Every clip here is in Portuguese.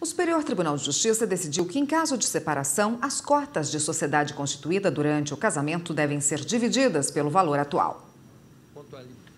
O Superior Tribunal de Justiça decidiu que, em caso de separação, as cotas de sociedade constituída durante o casamento devem ser divididas pelo valor atual.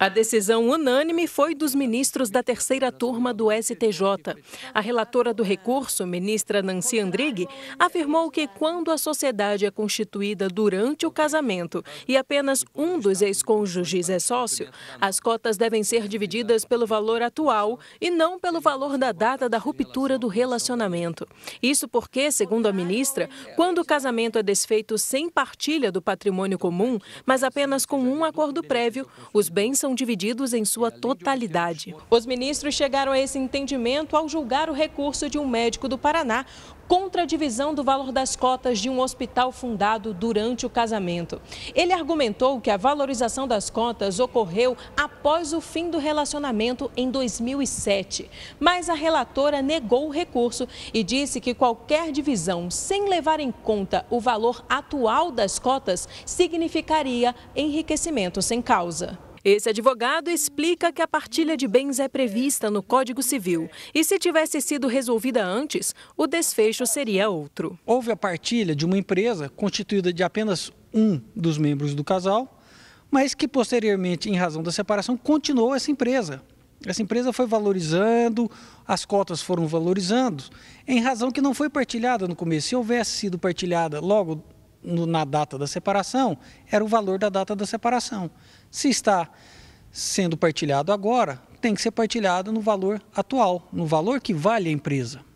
A decisão unânime foi dos ministros da terceira turma do STJ. A relatora do recurso, ministra Nancy Andrighi, afirmou que quando a sociedade é constituída durante o casamento e apenas um dos ex-cônjuges é sócio, as cotas devem ser divididas pelo valor atual e não pelo valor da data da ruptura do relacionamento. Isso porque, segundo a ministra, quando o casamento é desfeito sem partilha do patrimônio comum, mas apenas com um acordo prévio, os bens são divididos em sua é totalidade. Os ministros chegaram a esse entendimento ao julgar o recurso de um médico do Paraná contra a divisão do valor das cotas de um hospital fundado durante o casamento. Ele argumentou que a valorização das cotas ocorreu após o fim do relacionamento em 2007, mas a relatora negou o recurso e disse que qualquer divisão sem levar em conta o valor atual das cotas significaria enriquecimento sem causa. Esse advogado explica que a partilha de bens é prevista no Código Civil e se tivesse sido resolvida antes, o desfecho seria outro. Houve a partilha de uma empresa constituída de apenas um dos membros do casal, mas que posteriormente, em razão da separação, continuou essa empresa. Essa empresa foi valorizando, as cotas foram valorizando, em razão que não foi partilhada no começo. Se houvesse sido partilhada logo no, na data da separação, era o valor da data da separação. Se está sendo partilhado agora, tem que ser partilhado no valor atual, no valor que vale a empresa.